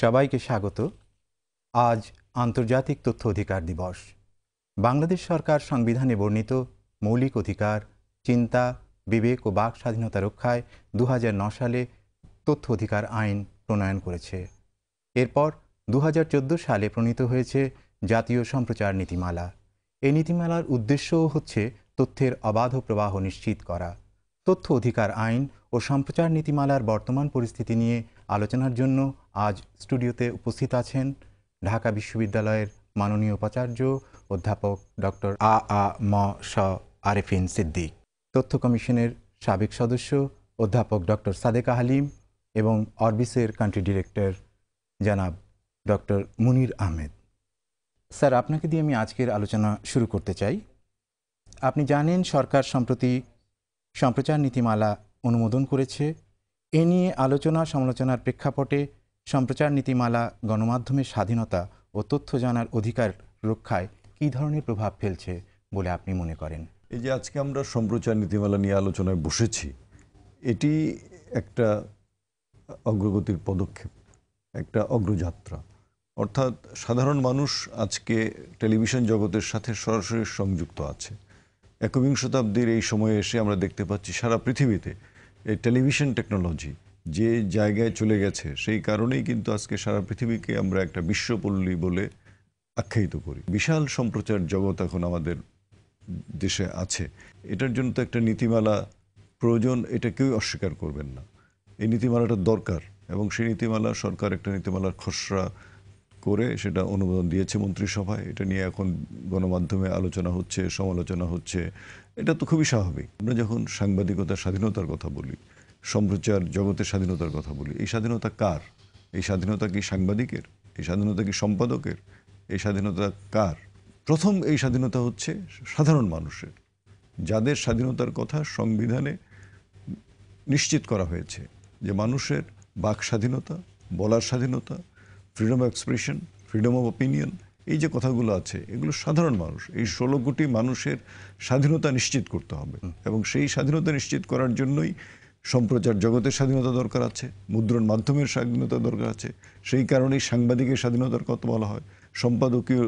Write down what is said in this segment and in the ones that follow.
সবাইকে স্বাগত আজ আন্তর্জাতিক তথ্য অধিকার দিবস বাংলাদেশ সরকার সংবিধানে বর্ণিত মৌলিক অধিকার চিন্তা বিবেক ও বাক স্বাধীনতা রক্ষায় দু সালে তথ্য অধিকার আইন প্রণয়ন করেছে এরপর দু সালে প্রণীত হয়েছে জাতীয় সম্প্রচার নীতিমালা এই নীতিমালার উদ্দেশ্যও হচ্ছে তথ্যের অবাধ প্রবাহ নিশ্চিত করা তথ্য অধিকার আইন ও সম্প্রচার নীতিমালার বর্তমান পরিস্থিতি নিয়ে আলোচনার জন্য আজ স্টুডিওতে উপস্থিত আছেন ঢাকা বিশ্ববিদ্যালয়ের মাননীয় উপাচার্য অধ্যাপক ডক্টর আ আ ম শ আরেফিন সিদ্দিক তথ্য কমিশনের সাবেক সদস্য অধ্যাপক ডক্টর সাদেক হালিম এবং অরবিসের কান্ট্রি ডিরেক্টর জানাব ডক্টর মুনির আহমেদ স্যার আপনাকে দিয়ে আমি আজকের আলোচনা শুরু করতে চাই আপনি জানেন সরকার সম্প্রতি সম্প্রচার নীতিমালা অনুমোদন করেছে এ নিয়ে আলোচনা সমালোচনার প্রেক্ষাপটে সম্প্রচার নীতিমালা গণমাধ্যমের স্বাধীনতা ও তথ্য জানার অধিকার রক্ষায় কী ধরনের প্রভাব ফেলছে বলে আপনি মনে করেন এই যে আজকে আমরা সম্প্রচার নীতিমালা নিয়ে আলোচনায় বসেছি এটি একটা অগ্রগতির পদক্ষেপ একটা অগ্রযাত্রা অর্থাৎ সাধারণ মানুষ আজকে টেলিভিশন জগতের সাথে সরাসরি সংযুক্ত আছে একবিংশ শতাব্দীর এই সময়ে এসে আমরা দেখতে পাচ্ছি সারা পৃথিবীতে এই টেলিভিশন টেকনোলজি যে জায়গায় চলে গেছে সেই কারণেই কিন্তু আজকে সারা পৃথিবীকে আমরা একটা বিশ্বপল্লী বলে আখ্যায়িত করি বিশাল সম্প্রচার জগৎ এখন আমাদের দেশে আছে এটার জন্য তো একটা নীতিমালা প্রয়োজন এটা কেউ অস্বীকার করবেন না এই নীতিমালাটা দরকার এবং সেই নীতিমালা সরকার একটা নীতিমালার খসড়া করে সেটা অনুমোদন দিয়েছে মন্ত্রিসভায় এটা নিয়ে এখন গণমাধ্যমে আলোচনা হচ্ছে সমালোচনা হচ্ছে এটা তো খুবই স্বাভাবিক আমরা যখন সাংবাদিকতার স্বাধীনতার কথা বলি সম্প্রচার জগতের স্বাধীনতার কথা বলি এই স্বাধীনতা কার এই স্বাধীনতা কি সাংবাদিকের এই স্বাধীনতা কি সম্পাদকের এই স্বাধীনতা কার প্রথম এই স্বাধীনতা হচ্ছে সাধারণ মানুষের যাদের স্বাধীনতার কথা সংবিধানে নিশ্চিত করা হয়েছে যে মানুষের বাক স্বাধীনতা বলার স্বাধীনতা freedom of expression freedom of opinion এই যে কথাগুলো আছে এগুলো সাধারণ মানুষ এই ষোলো কোটি মানুষের স্বাধীনতা নিশ্চিত করতে হবে এবং সেই স্বাধীনতা নিশ্চিত করার জন্যই সম্প্রচার জগতের স্বাধীনতা দরকার আছে মুদ্রণ মাধ্যমের স্বাধীনতা দরকার আছে সেই কারণেই সাংবাদিকের স্বাধীনতার কথা বলা হয় সম্পাদকীয়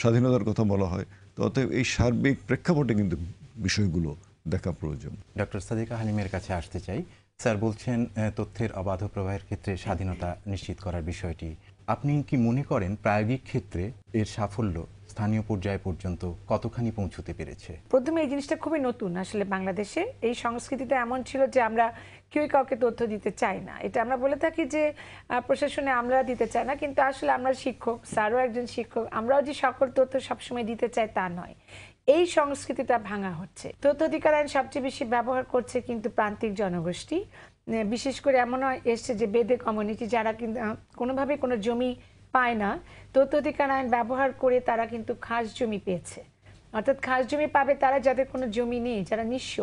স্বাধীনতার কথা বলা হয় অতএব এই সার্বিক প্রেক্ষাপটে কিন্তু বিষয়গুলো দেখা প্রয়োজন ডক্টর সাদিকা হালিমের কাছে আসতে চাই স্যার বলছেন তথ্যের অবাধ প্রবাহের ক্ষেত্রে স্বাধীনতা নিশ্চিত করার বিষয়টি আপনি কি মনে করেন প্রায়োগিক ক্ষেত্রে এর সাফল্য স্থানীয় পর্যায় পর্যন্ত কতখানি পৌঁছতে পেরেছে প্রথমে এই জিনিসটা খুবই নতুন আসলে বাংলাদেশে এই সংস্কৃতিটা এমন ছিল যে আমরা কেউই কাউকে তথ্য দিতে চাই না এটা আমরা বলে থাকি যে প্রশাসনে আমরা দিতে চাই না কিন্তু আসলে আমরা শিক্ষক স্যারও একজন শিক্ষক আমরাও যে সকল তথ্য সবসময় দিতে চাই তা নয় এই সংস্কৃতিটা ভাঙা হচ্ছে তথ্য অধিকার আইন সবচেয়ে বেশি ব্যবহার করছে কিন্তু প্রান্তিক জনগোষ্ঠী বিশেষ করে এমন এসছে যে বেদে কমিউনিটি যারা কিন্তু কোনোভাবে কোনো জমি পায় না তত্ত্বাধিকার আইন ব্যবহার করে তারা কিন্তু খাস জমি পেয়েছে অর্থাৎ খাস জমি পাবে তারা যাদের কোনো জমি নেই যারা নিঃস্ব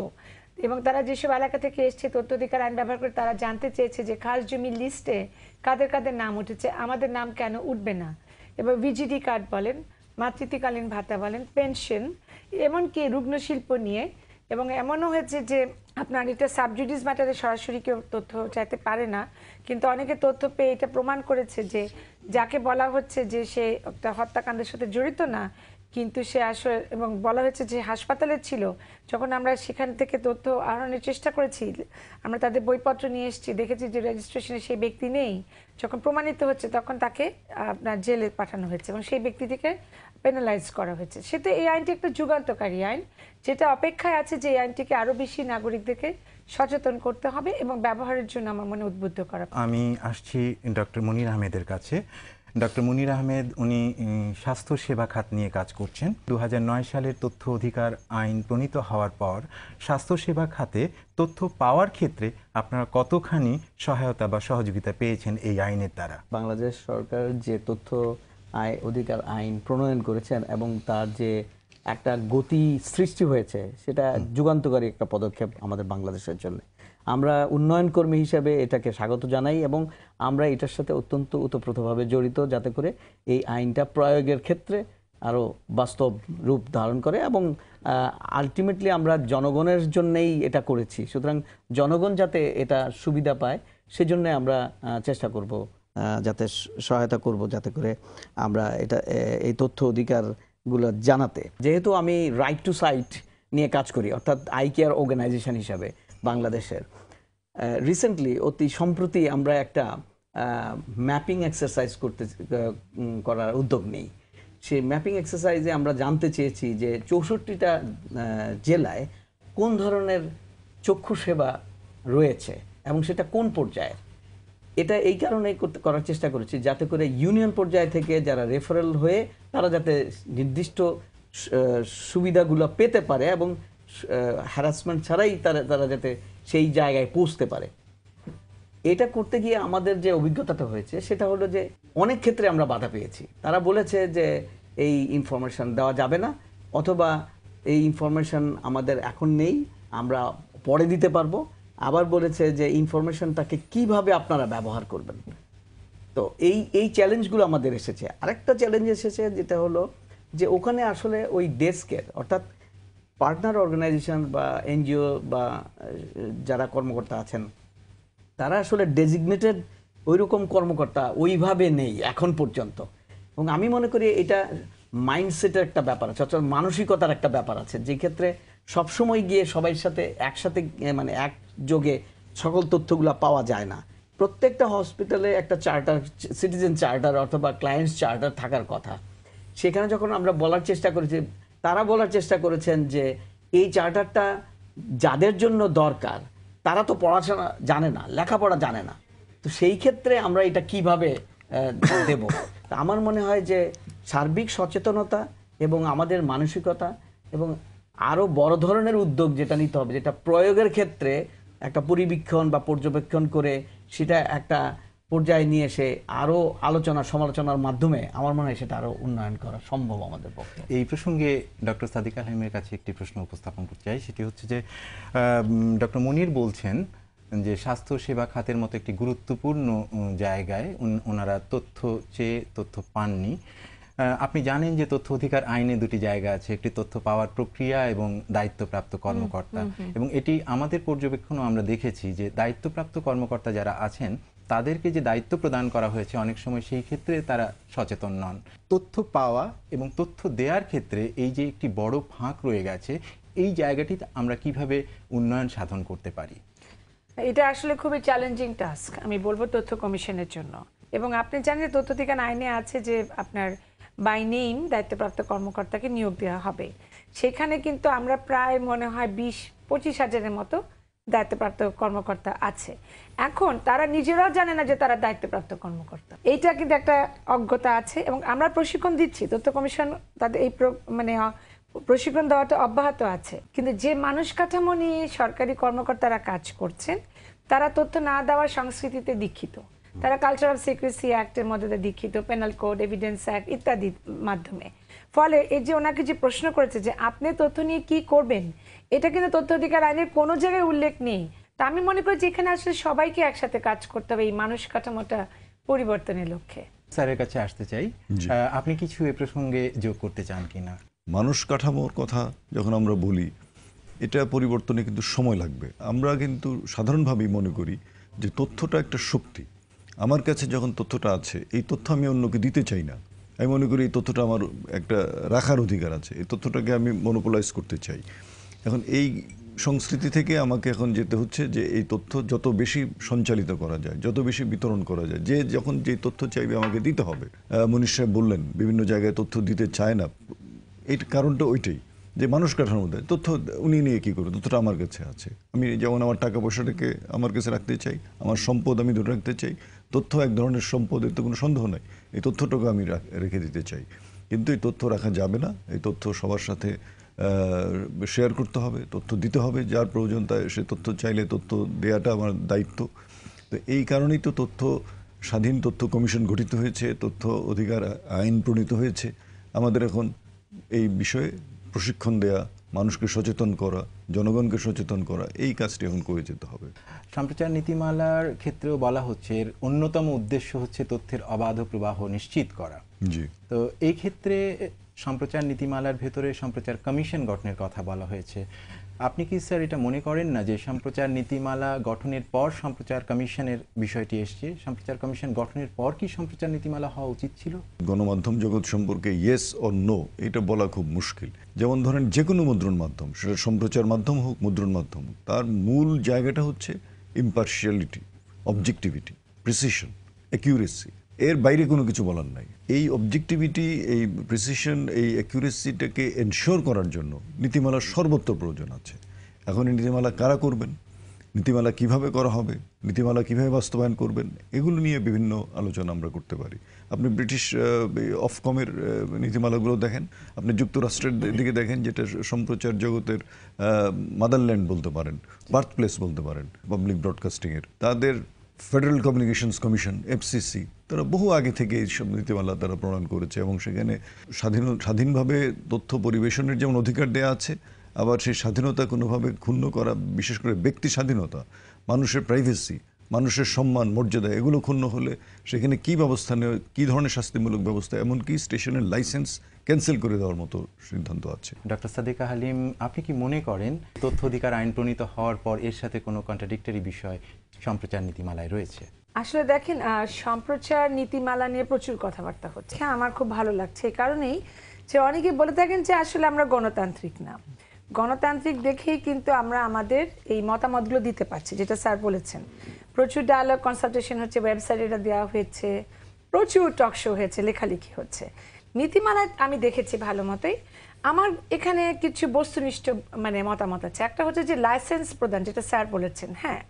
এবং তারা যেসব এলাকা থেকে এসছে তত্ত্বাধিকার আইন ব্যবহার করে তারা জানতে চেয়েছে যে খাস জমি লিস্টে কাদের কাদের নাম উঠেছে আমাদের নাম কেন উঠবে না এবার ভিজিডি কার্ড বলেন মাতৃত্বকালীন ভাতা বলেন পেনশন এমনকি রুগ্ন শিল্প নিয়ে এবং এমনও হয়েছে যে আপনার এটা সাবজুডিস ম্যাটারে সরাসরি কেউ তথ্য চাইতে পারে না কিন্তু অনেকে তথ্য পেয়ে এটা প্রমাণ করেছে যে যাকে বলা হচ্ছে যে সে একটা হত্যাকাণ্ডের সাথে জড়িত না কিন্তু সে আসলে এবং বলা হয়েছে যে হাসপাতালে ছিল যখন আমরা সেখান থেকে তথ্য আহরণের চেষ্টা করেছি আমরা তাদের বইপত্র নিয়ে এসেছি দেখেছি যে রেজিস্ট্রেশনে সেই ব্যক্তি নেই যখন প্রমাণিত হচ্ছে তখন তাকে আপনার জেলে পাঠানো হয়েছে এবং সেই ব্যক্তিটিকে পেনালাইজ করা হয়েছে সেটা এই আইনটি একটা যুগান্তকারী আইন যেটা অপেক্ষায় আছে যে এই আইনটিকে আরও বেশি নাগরিকদেরকে সচেতন করতে হবে এবং ব্যবহারের জন্য আমার মনে উদ্বুদ্ধ করা আমি আসছি ডক্টর মনির আহমেদের কাছে ডক্টর মুনির আহমেদ উনি স্বাস্থ্য সেবা খাত নিয়ে কাজ করছেন দু সালের তথ্য অধিকার আইন প্রণীত হওয়ার পর স্বাস্থ্যসেবা খাতে তথ্য পাওয়ার ক্ষেত্রে আপনারা কতখানি সহায়তা বা সহযোগিতা পেয়েছেন এই আইনের দ্বারা বাংলাদেশ সরকার যে তথ্য আয় অধিকার আইন প্রণয়ন করেছেন এবং তার যে একটা গতি সৃষ্টি হয়েছে সেটা যুগান্তকারী একটা পদক্ষেপ আমাদের বাংলাদেশের জন্য আমরা উন্নয়ন কর্মী হিসাবে এটাকে স্বাগত জানাই এবং আমরা এটার সাথে অত্যন্ত ওতপ্রোতভাবে জড়িত যাতে করে এই আইনটা প্রয়োগের ক্ষেত্রে আরও বাস্তব রূপ ধারণ করে এবং আলটিমেটলি আমরা জনগণের জন্যেই এটা করেছি সুতরাং জনগণ যাতে এটা সুবিধা পায় সেজন্য আমরা চেষ্টা করব যাতে সহায়তা করব যাতে করে আমরা এটা এই তথ্য অধিকারগুলো জানাতে যেহেতু আমি রাইট টু সাইট নিয়ে কাজ করি অর্থাৎ আই কেয়ার অর্গানাইজেশন হিসাবে বাংলাদেশের রিসেন্টলি অতি সম্প্রতি আমরা একটা ম্যাপিং এক্সারসাইজ করতে করার উদ্যোগ নেই সেই ম্যাপিং এক্সারসাইজে আমরা জানতে চেয়েছি যে চৌষট্টিটা জেলায় কোন ধরনের চক্ষু সেবা রয়েছে এবং সেটা কোন পর্যায়ের এটা এই কারণে করার চেষ্টা করেছি যাতে করে ইউনিয়ন পর্যায় থেকে যারা রেফারেল হয়ে তারা যাতে নির্দিষ্ট সুবিধাগুলো পেতে পারে এবং হ্যারাসমেন্ট ছাড়াই তারা তারা যাতে সেই জায়গায় পৌঁছতে পারে এটা করতে গিয়ে আমাদের যে অভিজ্ঞতাটা হয়েছে সেটা হলো যে অনেক ক্ষেত্রে আমরা বাধা পেয়েছি তারা বলেছে যে এই ইনফরমেশান দেওয়া যাবে না অথবা এই ইনফরমেশান আমাদের এখন নেই আমরা পরে দিতে পারবো আবার বলেছে যে ইনফরমেশনটাকে কিভাবে আপনারা ব্যবহার করবেন তো এই এই চ্যালেঞ্জগুলো আমাদের এসেছে আরেকটা চ্যালেঞ্জ এসেছে যেটা হলো যে ওখানে আসলে ওই ডেস্কের অর্থাৎ পার্টনার অর্গানাইজেশন বা এনজিও বা যারা কর্মকর্তা আছেন তারা আসলে ডেজিগনেটেড ওই রকম কর্মকর্তা ওইভাবে নেই এখন পর্যন্ত এবং আমি মনে করি এটা মাইন্ডসেটের একটা ব্যাপার আছে অর্থাৎ মানসিকতার একটা ব্যাপার আছে যে ক্ষেত্রে সবসময় গিয়ে সবাই সাথে একসাথে মানে একযোগে সকল তথ্যগুলো পাওয়া যায় না প্রত্যেকটা হসপিটালে একটা চার্টার সিটিজেন চার্টার অথবা ক্লায়েন্টস চার্টার থাকার কথা সেখানে যখন আমরা বলার চেষ্টা করেছি তারা বলার চেষ্টা করেছেন যে এই চার্টারটা যাদের জন্য দরকার তারা তো পড়াশোনা জানে না লেখাপড়া জানে না তো সেই ক্ষেত্রে আমরা এটা কিভাবে দেব আমার মনে হয় যে সার্বিক সচেতনতা এবং আমাদের মানসিকতা এবং আরও বড় ধরনের উদ্যোগ যেটা নিতে হবে যেটা প্রয়োগের ক্ষেত্রে একটা পরিবীক্ষণ বা পর্যবেক্ষণ করে সেটা একটা পর্যায়ে নিয়ে এসে আরও আলোচনা সমালোচনার মাধ্যমে আমার মনে হয় সেটা আরও উন্নয়ন করা সম্ভব আমাদের পক্ষে এই প্রসঙ্গে ডক্টর সাদিক আলহিমের কাছে একটি প্রশ্ন উপস্থাপন করতে চাই সেটি হচ্ছে যে ডক্টর মনির বলছেন যে স্বাস্থ্য সেবা খাতের মতো একটি গুরুত্বপূর্ণ জায়গায় ওনারা তথ্য চেয়ে তথ্য পাননি আপনি জানেন যে তথ্য অধিকার আইনে দুটি জায়গা আছে একটি তথ্য পাওয়ার প্রক্রিয়া এবং দায়িত্বপ্রাপ্ত কর্মকর্তা এবং এটি আমাদের পর্যবেক্ষণও আমরা দেখেছি যে দায়িত্বপ্রাপ্ত কর্মকর্তা যারা আছেন তাদেরকে যে দায়িত্ব প্রদান করা হয়েছে অনেক সময় সেই ক্ষেত্রে তারা সচেতন নন তথ্য পাওয়া এবং তথ্য দেওয়ার ক্ষেত্রে এই যে একটি বড় ফাঁক রয়ে গেছে এই জায়গাটি আমরা কিভাবে উন্নয়ন সাধন করতে পারি এটা আসলে খুবই চ্যালেঞ্জিং টাস্ক আমি বলবো তথ্য কমিশনের জন্য এবং আপনি জানেন তথ্য অধিকার আইনে আছে যে আপনার বাই নেম দায়িত্বপ্রাপ্ত কর্মকর্তাকে নিয়োগ দেওয়া হবে সেখানে কিন্তু আমরা প্রায় মনে হয় বিশ পঁচিশ হাজারের মতো দায়িত্বপ্রাপ্ত কর্মকর্তা আছে এখন তারা নিজেরাও জানে না যে তারা দায়িত্বপ্রাপ্ত কর্মকর্তা এইটা কিন্তু একটা অজ্ঞতা আছে এবং আমরা প্রশিক্ষণ দিচ্ছি তথ্য কমিশন তাদের এই মানে প্রশিক্ষণ দেওয়াটা অব্যাহত আছে কিন্তু যে মানুষ কাঠামো নিয়ে সরকারি কর্মকর্তারা কাজ করছেন তারা তথ্য না দেওয়ার সংস্কৃতিতে দীক্ষিত তারা কালচার অফ সিক্রেসি অ্যাক্টের মধ্যে দীক্ষিত পেনাল কোড এভিডেন্স অ্যাক্ট ইত্যাদি মাধ্যমে ফলে এই যে ওনাকে যে প্রশ্ন করেছে যে আপনি তথ্য নিয়ে কি করবেন এটা কিন্তু তথ্য অধিকার আইনের কোনো জায়গায় উল্লেখ নেই তা আমি মনে করি যে এখানে আসলে সবাইকে একসাথে কাজ করতে হবে এই মানুষ কাঠামোটা পরিবর্তনের লক্ষ্যে স্যারের কাছে আসতে চাই আপনি কিছু এ প্রসঙ্গে যোগ করতে চান কিনা মানুষ কাঠামোর কথা যখন আমরা বলি এটা পরিবর্তনে কিন্তু সময় লাগবে আমরা কিন্তু সাধারণভাবেই মনে করি যে তথ্যটা একটা শক্তি আমার কাছে যখন তথ্যটা আছে এই তথ্য আমি অন্যকে দিতে চাই না আমি মনে করি এই তথ্যটা আমার একটা রাখার অধিকার আছে এই তথ্যটাকে আমি মনোপোলাইজ করতে চাই এখন এই সংস্কৃতি থেকে আমাকে এখন যেতে হচ্ছে যে এই তথ্য যত বেশি সঞ্চালিত করা যায় যত বেশি বিতরণ করা যায় যে যখন যে তথ্য চাইবে আমাকে দিতে হবে মনীষ সাহেব বললেন বিভিন্ন জায়গায় তথ্য দিতে চায় না এই কারণটা ওইটাই যে মানুষ কাঠামো দেয় তথ্য উনি নিয়ে কী করবে তথ্যটা আমার কাছে আছে আমি যেমন আমার টাকা পয়সাটাকে আমার কাছে রাখতে চাই আমার সম্পদ আমি ধরে রাখতে চাই তথ্য এক ধরনের সম্পদ এতে কোনো সন্দেহ নেই এই তথ্যটাকে আমি রেখে দিতে চাই কিন্তু এই তথ্য রাখা যাবে না এই তথ্য সবার সাথে শেয়ার করতে হবে তথ্য দিতে হবে যার প্রয়োজন তাই সে তথ্য চাইলে তথ্য দেওয়াটা আমার দায়িত্ব তো এই কারণেই তো তথ্য স্বাধীন তথ্য কমিশন গঠিত হয়েছে তথ্য অধিকার আইন প্রণীত হয়েছে আমাদের এখন এই বিষয়ে প্রশিক্ষণ দেয়া মানুষকে সচেতন করা জনগণকে সচেতন করা এই কাজটি এখন করে যেতে হবে সম্প্রচার নীতিমালার ক্ষেত্রেও বলা হচ্ছে এর অন্যতম উদ্দেশ্য হচ্ছে তথ্যের অবাধ প্রবাহ নিশ্চিত করা জি তো এই ক্ষেত্রে সম্প্রচার নীতিমালার ভেতরে সম্প্রচার কমিশন গঠনের কথা বলা হয়েছে আপনি কি স্যার এটা মনে করেন না যে সম্প্রচার নীতিমালা গঠনের পর সম্প্রচার কমিশনের বিষয়টি এসছে সম্প্রচার কমিশন গঠনের পর কি সম্প্রচার নীতিমালা হওয়া উচিত ছিল গণমাধ্যম জগৎ সম্পর্কে ইয়েস ও নো এটা বলা খুব মুশকিল যেমন ধরেন যে কোনো মুদ্রণ মাধ্যম সেটা সম্প্রচার মাধ্যম হোক মুদ্রণ মাধ্যম হোক তার মূল জায়গাটা হচ্ছে ইম্পার্শিয়ালিটি অবজেক্টিভিটি প্রিসিশন অ্যাকিউরেসি এর বাইরে কোনো কিছু বলার নাই এই অবজেক্টিভিটি এই প্রিসিশন এই অ্যাকিউরেসিটাকে এনশিওর করার জন্য নীতিমালার সর্বত্র প্রয়োজন আছে এখন এই নীতিমালা কারা করবেন নীতিমালা কিভাবে করা হবে নীতিমালা কিভাবে বাস্তবায়ন করবেন এগুলো নিয়ে বিভিন্ন আলোচনা আমরা করতে পারি আপনি ব্রিটিশ অফকমের নীতিমালাগুলো দেখেন আপনি যুক্তরাষ্ট্রের দিকে দেখেন যেটা সম্প্রচার জগতের মাদারল্যান্ড বলতে পারেন বার্থ প্লেস বলতে পারেন পাবলিক ব্রডকাস্টিংয়ের তাদের ফেডারেল কমিউনিকেশনস কমিশন এফসিসি তারা বহু আগে থেকে এইসব নীতিমালা তারা প্রণয়ন করেছে এবং সেখানে স্বাধীন স্বাধীনভাবে তথ্য পরিবেশনের যেমন অধিকার দেয়া আছে আবার সেই স্বাধীনতা কোনোভাবে ক্ষুণ্ণ করা বিশেষ করে ব্যক্তি স্বাধীনতা মানুষের প্রাইভেসি মানুষের সম্মান মর্যাদা এগুলো ক্ষুণ্ণ হলে সেখানে কি ব্যবস্থা নেওয়া কী ধরনের শাস্তিমূলক ব্যবস্থা এমনকি স্টেশনের লাইসেন্স ক্যান্সেল করে দেওয়ার মতো সিদ্ধান্ত আছে ডক্টর সাদিকা হালিম আপনি কি মনে করেন তথ্য অধিকার আইন প্রণীত হওয়ার পর এর সাথে কোনো কন্ট্রাডিক্টরি বিষয় সম্প্রচার নীতিমালায় রয়েছে আসলে দেখেন সম্প্রচার নীতিমালা নিয়ে প্রচুর কথাবার্তা হচ্ছে হ্যাঁ, আমার খুব ভালো লাগছে এই কারণেই যে অনেকে বলে থাকেন যে আসলে আমরা গণতান্ত্রিক না গণতান্ত্রিক দেখেই কিন্তু আমরা আমাদের এই মতামতগুলো দিতে পারছি যেটা স্যার বলেছেন প্রচুর ডায়ালগ কনসালটেশন হচ্ছে ওয়েবসাইট এটা দেওয়া হয়েছে প্রচুর টক শো হয়েছে লেখালেখি হচ্ছে নীতিমালা আমি দেখেছি ভালো মতোই আমার এখানে কিছু বস্তুনিষ্ঠ মানে মতামত আছে একটা হচ্ছে যে লাইসেন্স প্রদান যেটা স্যার বলেছেন হ্যাঁ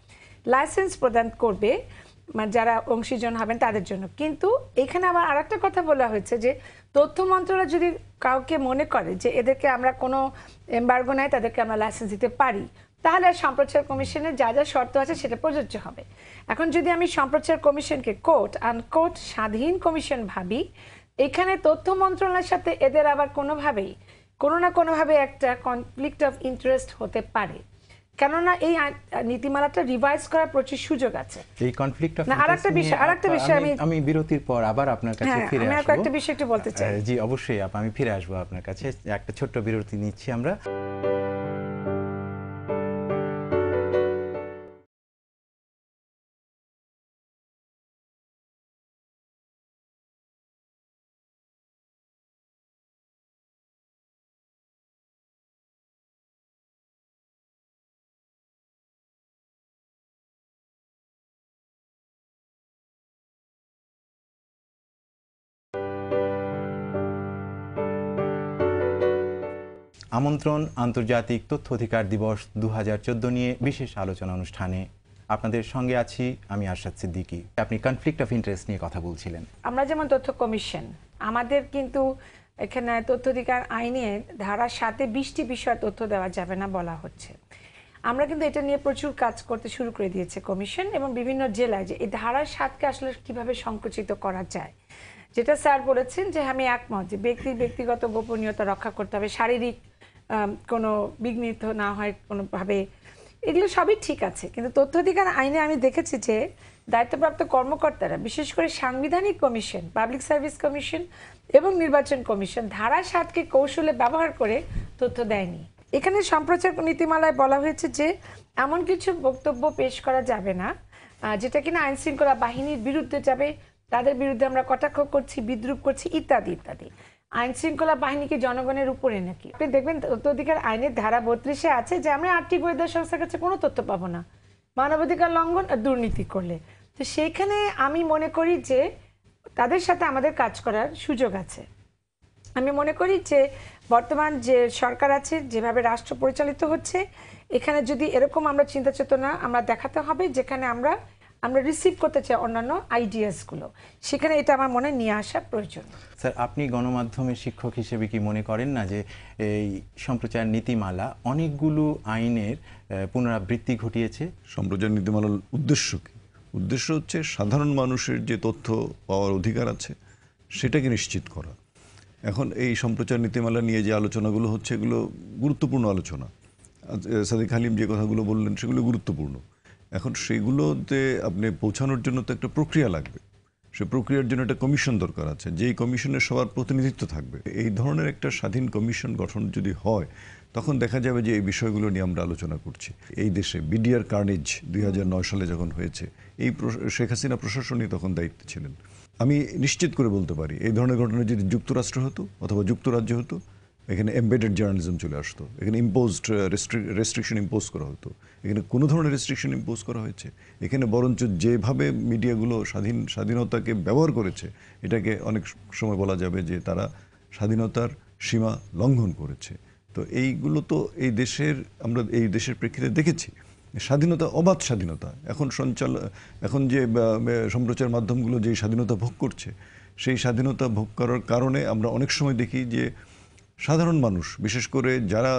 লাইসেন্স প্রদান করবে মানে যারা অংশীজন হবেন তাদের জন্য কিন্তু এখানে আবার আর একটা কথা বলা হয়েছে যে তথ্য মন্ত্রণালয় যদি কাউকে মনে করে যে এদেরকে আমরা কোনো এম্বার্গো নাই তাদেরকে আমরা লাইসেন্স দিতে পারি তাহলে আর সম্প্রচার কমিশনের যা যা শর্ত আছে সেটা প্রযোজ্য হবে এখন যদি আমি সম্প্রচার কমিশনকে কোর্ট আনকোর্ট স্বাধীন কমিশন ভাবি এখানে তথ্য মন্ত্রণালয়ের সাথে এদের আবার কোনোভাবেই কোনো না কোনোভাবে একটা কনফ্লিক্ট অফ ইন্টারেস্ট হতে পারে কেননা এই নীতিমালাটা রিভাইজ করার প্রচুর সুযোগ আছে এই কনফ্লিক্ট অফ আরেকটা বিষয় আরেকটা বিষয় আমি আমি বিরতির পর আবার আপনার কাছে হ্যাঁ, ফিরে আসব আমি একটা বিষয় একটু বলতে চাই জি অবশ্যই আমি ফিরে আসব আপনার কাছে একটা ছোট্ট বিরতি নিচ্ছি আমরা আমন্ত্রণ আন্তর্জাতিক তথ্য অধিকার দিবস দু নিয়ে বিশেষ আলোচনা অনুষ্ঠানে আপনাদের সঙ্গে আছি আমি আরশাদ সিদ্দিকি আপনি কনফ্লিক্ট অফ ইন্টারেস্ট নিয়ে কথা বলছিলেন আমরা যেমন তথ্য কমিশন আমাদের কিন্তু এখানে তথ্য অধিকার আইনে ধারা সাথে বিশটি বিষয় তথ্য দেওয়া যাবে না বলা হচ্ছে আমরা কিন্তু এটা নিয়ে প্রচুর কাজ করতে শুরু করে দিয়েছে কমিশন এবং বিভিন্ন জেলায় যে এই ধারার সাতকে আসলে কিভাবে সংকুচিত করা যায় যেটা স্যার বলেছেন যে আমি একমত যে ব্যক্তির ব্যক্তিগত গোপনীয়তা রক্ষা করতে হবে শারীরিক কোনো বিঘ্নিত না হয় কোনোভাবে এগুলো সবই ঠিক আছে কিন্তু তথ্য অধিকার আইনে আমি দেখেছি যে দায়িত্বপ্রাপ্ত কর্মকর্তারা বিশেষ করে সাংবিধানিক কমিশন পাবলিক সার্ভিস কমিশন এবং নির্বাচন কমিশন ধারা সাতকে কৌশলে ব্যবহার করে তথ্য দেয়নি এখানে সম্প্রচার নীতিমালায় বলা হয়েছে যে এমন কিছু বক্তব্য পেশ করা যাবে না যেটা কিনা আইনশৃঙ্খলা বাহিনীর বিরুদ্ধে যাবে তাদের বিরুদ্ধে আমরা কটাক্ষ করছি বিদ্রুপ করছি ইত্যাদি ইত্যাদি আইন শৃঙ্খলা বাহিনীকে জনগণের উপরে নাকি আপনি দেখবেন অধিকার আইনের ধারা বত্রিশে আছে যে আমরা আটটি গোয়েন্দা সংস্থার কাছে কোনো তথ্য পাবো না মানবাধিকার লঙ্ঘন আর দুর্নীতি করলে তো সেইখানে আমি মনে করি যে তাদের সাথে আমাদের কাজ করার সুযোগ আছে আমি মনে করি যে বর্তমান যে সরকার আছে যেভাবে রাষ্ট্র পরিচালিত হচ্ছে এখানে যদি এরকম আমরা চিন্তা চেতনা আমরা দেখাতে হবে যেখানে আমরা আমরা রিসিভ করতে চাই অন্যান্য আইডিয়াসগুলো সেখানে এটা আমার মনে নিয়ে আসা প্রয়োজন স্যার আপনি গণমাধ্যমের শিক্ষক হিসেবে কি মনে করেন না যে এই সম্প্রচার নীতিমালা অনেকগুলো আইনের পুনরাবৃত্তি ঘটিয়েছে সম্প্রচার নীতিমালার উদ্দেশ্য কি উদ্দেশ্য হচ্ছে সাধারণ মানুষের যে তথ্য পাওয়ার অধিকার আছে সেটাকে নিশ্চিত করা এখন এই সম্প্রচার নীতিমালা নিয়ে যে আলোচনাগুলো হচ্ছে এগুলো গুরুত্বপূর্ণ আলোচনা সাদিক হালিম যে কথাগুলো বললেন সেগুলো গুরুত্বপূর্ণ এখন সেগুলোতে আপনি পৌঁছানোর জন্য তো একটা প্রক্রিয়া লাগবে সে প্রক্রিয়ার জন্য একটা কমিশন দরকার আছে যেই কমিশনের সবার প্রতিনিধিত্ব থাকবে এই ধরনের একটা স্বাধীন কমিশন গঠন যদি হয় তখন দেখা যাবে যে এই বিষয়গুলো নিয়ে আমরা আলোচনা করছি এই দেশে বিডিআর কার্নেজ দুই সালে যখন হয়েছে এই শেখ হাসিনা প্রশাসনই তখন দায়িত্বে ছিলেন আমি নিশ্চিত করে বলতে পারি এই ধরনের ঘটনা যদি যুক্তরাষ্ট্র হতো অথবা যুক্তরাজ্য হতো এখানে এমবেডেড জার্নালিজম চলে আসতো এখানে ইম্পোজড রেস্ট্রিকশন ইম্পোজ করা হতো এখানে কোনো ধরনের রেস্ট্রিকশন ইম্পোজ করা হয়েছে এখানে বরঞ্চ যেভাবে মিডিয়াগুলো স্বাধীন স্বাধীনতাকে ব্যবহার করেছে এটাকে অনেক সময় বলা যাবে যে তারা স্বাধীনতার সীমা লঙ্ঘন করেছে তো এইগুলো তো এই দেশের আমরা এই দেশের প্রেক্ষিতে দেখেছি স্বাধীনতা অবাধ স্বাধীনতা এখন সঞ্চাল এখন যে সম্প্রচার মাধ্যমগুলো যে স্বাধীনতা ভোগ করছে সেই স্বাধীনতা ভোগ করার কারণে আমরা অনেক সময় দেখি যে সাধারণ মানুষ বিশেষ করে যারা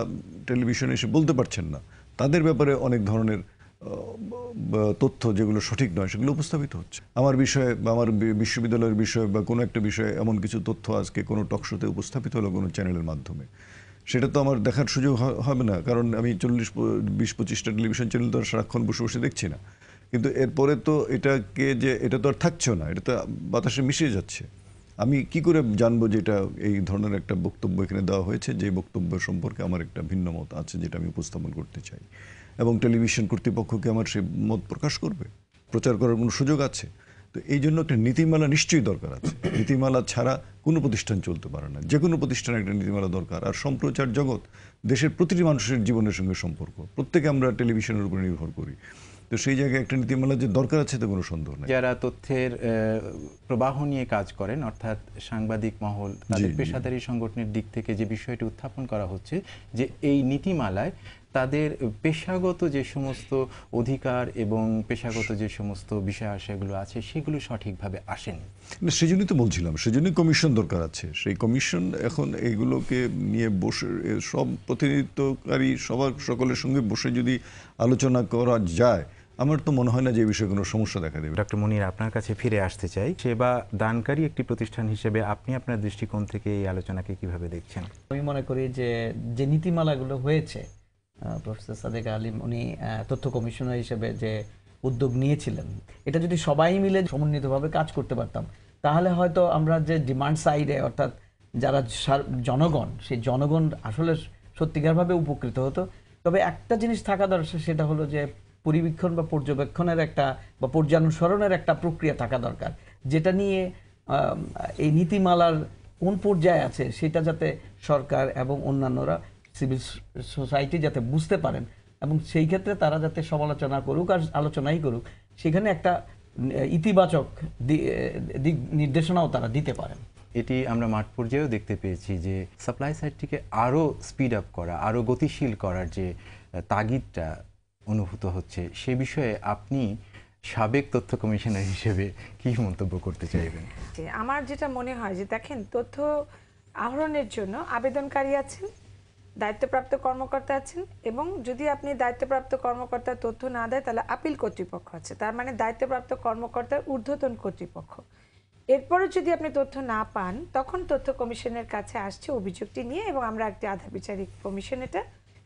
টেলিভিশনে এসে বলতে পারছেন না তাদের ব্যাপারে অনেক ধরনের তথ্য যেগুলো সঠিক নয় সেগুলো উপস্থাপিত হচ্ছে আমার বিষয়ে বা আমার বিশ্ববিদ্যালয়ের বিষয়ে বা কোনো একটা বিষয়ে এমন কিছু তথ্য আজকে কোনো টকশোতে উপস্থাপিত হলো কোনো চ্যানেলের মাধ্যমে সেটা তো আমার দেখার সুযোগ হবে না কারণ আমি চল্লিশ বিশ পঁচিশটা টেলিভিশন চ্যানেল তো সারাক্ষণ বসে বসে দেখছি না কিন্তু এরপরে তো এটাকে যে এটা তো আর থাকছেও না এটা তো বাতাসে মিশিয়ে যাচ্ছে আমি কি করে জানবো যে এটা এই ধরনের একটা বক্তব্য এখানে দেওয়া হয়েছে যে বক্তব্য সম্পর্কে আমার একটা ভিন্ন মত আছে যেটা আমি উপস্থাপন করতে চাই এবং টেলিভিশন কর্তৃপক্ষকে আমার সে মত প্রকাশ করবে প্রচার করার কোনো সুযোগ আছে তো এই জন্য একটা নীতিমালা নিশ্চয়ই দরকার আছে নীতিমালা ছাড়া কোনো প্রতিষ্ঠান চলতে পারে না যে কোনো প্রতিষ্ঠানের একটা নীতিমালা দরকার আর সম্প্রচার জগৎ দেশের প্রতিটি মানুষের জীবনের সঙ্গে সম্পর্ক প্রত্যেকে আমরা টেলিভিশনের উপরে নির্ভর করি তো সেই জায়গায় একটা নীতিমালা যে দরকার আছে তো কোনো সন্দেহ নেই যারা তথ্যের প্রবাহ নিয়ে কাজ করেন অর্থাৎ সাংবাদিক মহল তাদের পেশাদারি সংগঠনের দিক থেকে যে বিষয়টি উত্থাপন করা হচ্ছে যে এই নীতিমালায় তাদের পেশাগত যে সমস্ত অধিকার এবং পেশাগত যে সমস্ত বিষয় আশাগুলো আছে সেগুলো সঠিকভাবে আসেনি সেজন্যই তো বলছিলাম সেজন্যই কমিশন দরকার আছে সেই কমিশন এখন এগুলোকে নিয়ে বসে সব প্রতিনিধিত্বকারী সবার সকলের সঙ্গে বসে যদি আলোচনা করা যায় আমার তো মনে হয় না যে বিষয়ে কোনো সমস্যা দেখা দেবে ডক্টর মনির আপনার কাছে ফিরে আসতে চাই সেবা দানকারী একটি প্রতিষ্ঠান হিসেবে আপনি আপনার দৃষ্টিকোণ থেকে এই আলোচনাকে কিভাবে দেখছেন আমি মনে করি যে যে নীতিমালাগুলো হয়েছে প্রফেসর সাদেক আলিম উনি তথ্য কমিশনার হিসেবে যে উদ্যোগ নিয়েছিলেন এটা যদি সবাই মিলে সমন্বিতভাবে কাজ করতে পারতাম তাহলে হয়তো আমরা যে ডিমান্ড সাইডে অর্থাৎ যারা জনগণ সেই জনগণ আসলে সত্যিকারভাবে উপকৃত হতো তবে একটা জিনিস থাকা দরকার সেটা হলো যে পরিবীক্ষণ বা পর্যবেক্ষণের একটা বা পর্যানুসরণের একটা প্রক্রিয়া থাকা দরকার যেটা নিয়ে এই নীতিমালার কোন পর্যায়ে আছে সেটা যাতে সরকার এবং অন্যান্যরা সিভিল সোসাইটি যাতে বুঝতে পারেন এবং সেই ক্ষেত্রে তারা যাতে সমালোচনা করুক আর আলোচনাই করুক সেখানে একটা ইতিবাচক দিক নির্দেশনাও তারা দিতে পারেন এটি আমরা মাঠ পর্যায়েও দেখতে পেয়েছি যে সাপ্লাই সাইডটিকে আরও স্পিড আপ করা আরও গতিশীল করার যে তাগিদটা অনুভূত হচ্ছে সে বিষয়ে আপনি সাবেক তথ্য কমিশনার হিসেবে কি মন্তব্য করতে চাইবেন আমার যেটা মনে হয় যে দেখেন তথ্য আহরণের জন্য আবেদনকারী আছেন দায়িত্বপ্রাপ্ত কর্মকর্তা আছেন এবং যদি আপনি দায়িত্বপ্রাপ্ত কর্মকর্তার তথ্য না দেয় তাহলে আপিল কর্তৃপক্ষ আছে তার মানে দায়িত্বপ্রাপ্ত কর্মকর্তার ঊর্ধ্বতন কর্তৃপক্ষ এরপরে যদি আপনি তথ্য না পান তখন তথ্য কমিশনের কাছে আসছে অভিযোগটি নিয়ে এবং আমরা একটি আধা বিচারিক কমিশন এটা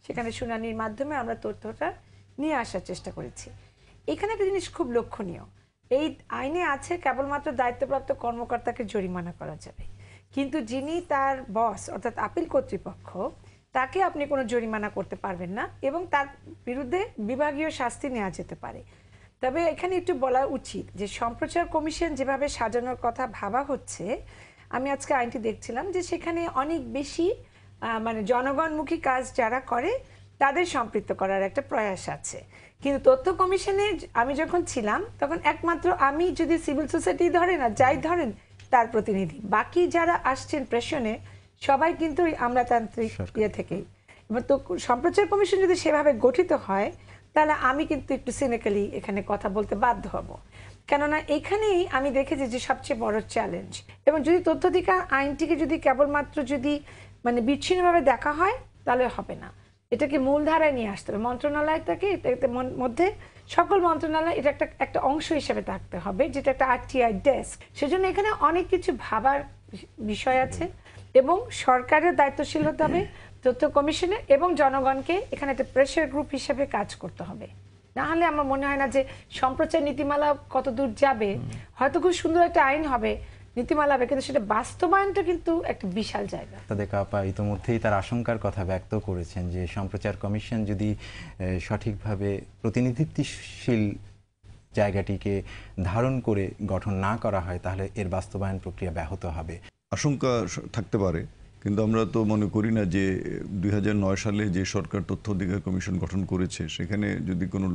সেখানে শুনানির মাধ্যমে আমরা তথ্যটা নিয়ে আসার চেষ্টা করেছি এখানে একটা জিনিস খুব লক্ষণীয় এই আইনে আছে কেবলমাত্র দায়িত্বপ্রাপ্ত কর্মকর্তাকে জরিমানা করা যাবে কিন্তু যিনি তার বস অর্থাৎ আপিল কর্তৃপক্ষ তাকে আপনি কোনো জরিমানা করতে পারবেন না এবং তার বিরুদ্ধে বিভাগীয় শাস্তি নেওয়া যেতে পারে তবে এখানে একটু বলা উচিত যে সম্প্রচার কমিশন যেভাবে সাজানোর কথা ভাবা হচ্ছে আমি আজকে আইনটি দেখছিলাম যে সেখানে অনেক বেশি মানে জনগণমুখী কাজ যারা করে তাদের সম্পৃক্ত করার একটা প্রয়াস আছে কিন্তু তথ্য কমিশনে আমি যখন ছিলাম তখন একমাত্র আমি যদি সিভিল সোসাইটি ধরেন আর যাই ধরেন তার প্রতিনিধি বাকি যারা আসছেন প্রেশনে সবাই কিন্তু ওই আমলাতান্ত্রিক ইয়ে থেকেই এবং তো সম্প্রচার কমিশন যদি সেভাবে গঠিত হয় তাহলে আমি কিন্তু একটু সিনিক্যালি এখানে কথা বলতে বাধ্য হব কেননা এখানেই আমি দেখেছি যে সবচেয়ে বড় চ্যালেঞ্জ এবং যদি তথ্যাধিকার আইনটিকে যদি কেবলমাত্র যদি মানে বিচ্ছিন্নভাবে দেখা হয় তাহলে হবে না এটাকে মূলধারায় নিয়ে আসতে হবে মন্ত্রণালয়টাকে মধ্যে সকল মন্ত্রণালয় এটা একটা একটা অংশ হিসেবে থাকতে হবে যেটা একটা আরটিআই ডেস্ক সেজন্য এখানে অনেক কিছু ভাবার বিষয় আছে এবং সরকারের দায়িত্বশীল হতে হবে তথ্য কমিশনে এবং জনগণকে এখানে একটা প্রেশার গ্রুপ হিসেবে কাজ করতে হবে না হলে আমার মনে হয় না যে সম্প্রচার নীতিমালা কত দূর যাবে হয়তো খুব সুন্দর একটা আইন হবে নীতিমালা কিন্তু সেটা বাস্তবায়নটা কিন্তু একটা বিশাল জায়গা তাদের আপা ইতোমধ্যেই তার আশঙ্কার কথা ব্যক্ত করেছেন যে সম্প্রচার কমিশন যদি সঠিকভাবে প্রতিনিধিত্বশীল জায়গাটিকে ধারণ করে গঠন না করা হয় তাহলে এর বাস্তবায়ন প্রক্রিয়া ব্যাহত হবে আশঙ্কা থাকতে পারে কিন্তু আমরা তো মনে করি না যে দুই সালে যে সরকার তথ্য অধিকার কমিশন গঠন করেছে সেখানে যদি কোনো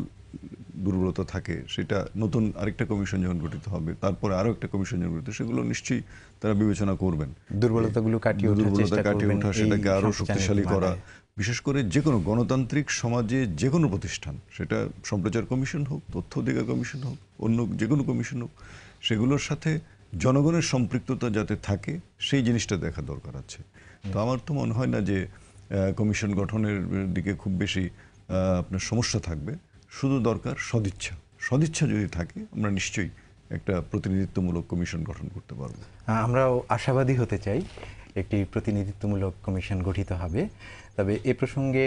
দুর্বলতা থাকে সেটা নতুন আরেকটা কমিশন যখন গঠিত হবে তারপরে আরও একটা কমিশন যখন গঠিত সেগুলো নিশ্চয়ই তারা বিবেচনা করবেন দুর্বলতাগুলো কাটিয়ে দুর্বলতা কাটিয়ে ওঠা সেটাকে আরও শক্তিশালী করা বিশেষ করে যে কোনো গণতান্ত্রিক সমাজে যে কোনো প্রতিষ্ঠান সেটা সম্প্রচার কমিশন হোক তথ্য অধিকার কমিশন হোক অন্য যে কোনো কমিশন হোক সেগুলোর সাথে জনগণের সম্পৃক্ততা যাতে থাকে সেই জিনিসটা দেখা দরকার আছে তো আমার তো মনে হয় না যে কমিশন গঠনের দিকে খুব বেশি আপনার সমস্যা থাকবে শুধু দরকার সদিচ্ছা সদিচ্ছা যদি থাকে আমরা নিশ্চয়ই একটা প্রতিনিধিত্বমূলক কমিশন গঠন করতে পারব আমরাও আশাবাদী হতে চাই একটি প্রতিনিধিত্বমূলক কমিশন গঠিত হবে তবে এ প্রসঙ্গে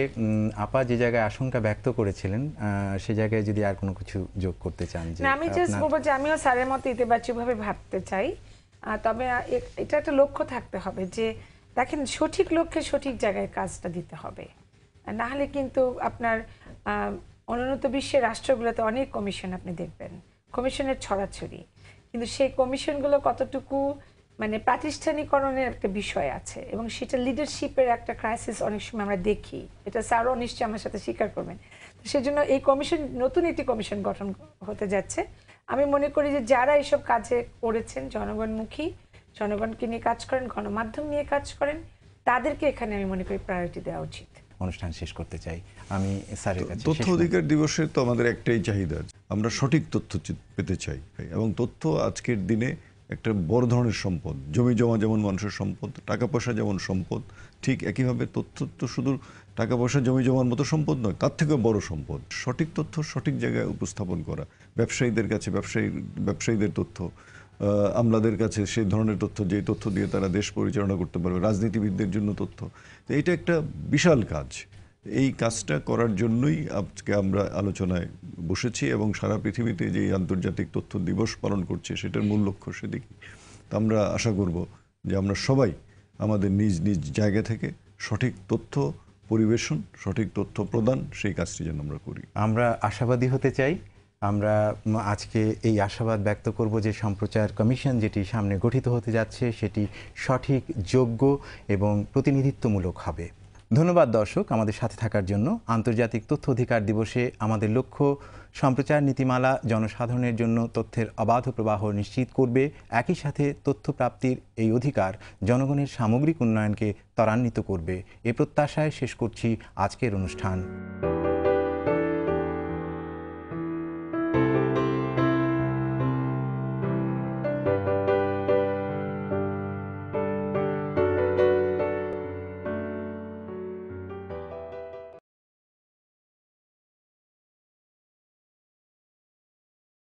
আপা যে জায়গায় আশঙ্কা ব্যক্ত করেছিলেন সে জায়গায় যদি আর কোনো কিছু যোগ করতে চান যে আমি জাস্ট বলবো যে আমিও স্যারের মতো ইতিবাচকভাবে ভাবতে চাই তবে এটা একটা লক্ষ্য থাকতে হবে যে দেখেন সঠিক লক্ষ্যে সঠিক জায়গায় কাজটা দিতে হবে না হলে কিন্তু আপনার অনুন্নত বিশ্বের রাষ্ট্রগুলোতে অনেক কমিশন আপনি দেখবেন কমিশনের ছড়াছড়ি কিন্তু সেই কমিশনগুলো কতটুকু মানে প্রাতিষ্ঠানিকরণের একটা বিষয় আছে এবং সেটা লিডারশিপের একটা ক্রাইসিস অনেক সময় আমরা দেখি এটা স্যারও নিশ্চয়ই আমার সাথে স্বীকার করবেন সেজন্য এই কমিশন নতুন একটি কমিশন গঠন হতে যাচ্ছে আমি মনে করি যে যারা এসব কাজে করেছেন জনগণমুখী জনগণকে নিয়ে কাজ করেন গণমাধ্যম নিয়ে কাজ করেন তাদেরকে এখানে আমি মনে করি প্রায়োরিটি দেওয়া উচিত অনুষ্ঠান শেষ করতে চাই আমি স্যারের কাছে তথ্য অধিকার দিবসের তো আমাদের একটাই চাহিদা আমরা সঠিক তথ্য পেতে চাই এবং তথ্য আজকের দিনে একটা বড় ধরনের সম্পদ জমি জমা যেমন মানুষের সম্পদ টাকা পয়সা যেমন সম্পদ ঠিক একইভাবে তথ্য তো শুধু টাকা পয়সা জমি জমার মতো সম্পদ নয় তার থেকেও বড় সম্পদ সঠিক তথ্য সঠিক জায়গায় উপস্থাপন করা ব্যবসায়ীদের কাছে ব্যবসায়ী ব্যবসায়ীদের তথ্য আমলাদের কাছে সেই ধরনের তথ্য যে তথ্য দিয়ে তারা দেশ পরিচালনা করতে পারবে রাজনীতিবিদদের জন্য তথ্য তো এটা একটা বিশাল কাজ এই কাজটা করার জন্যই আজকে আমরা আলোচনায় বসেছি এবং সারা পৃথিবীতে যে আন্তর্জাতিক তথ্য দিবস পালন করছে সেটার মূল লক্ষ্য সেদিকে তো আমরা আশা করব যে আমরা সবাই আমাদের নিজ নিজ জায়গা থেকে সঠিক তথ্য পরিবেশন সঠিক তথ্য প্রদান সেই কাজটি যেন আমরা করি আমরা আশাবাদী হতে চাই আমরা আজকে এই আশাবাদ ব্যক্ত করব যে সম্প্রচার কমিশন যেটি সামনে গঠিত হতে যাচ্ছে সেটি সঠিক যোগ্য এবং প্রতিনিধিত্বমূলক হবে ধন্যবাদ দর্শক আমাদের সাথে থাকার জন্য আন্তর্জাতিক তথ্য অধিকার দিবসে আমাদের লক্ষ্য সম্প্রচার নীতিমালা জনসাধারণের জন্য তথ্যের অবাধ প্রবাহ নিশ্চিত করবে একই সাথে তথ্য প্রাপ্তির এই অধিকার জনগণের সামগ্রিক উন্নয়নকে ত্বরান্বিত করবে এ প্রত্যাশায় শেষ করছি আজকের অনুষ্ঠান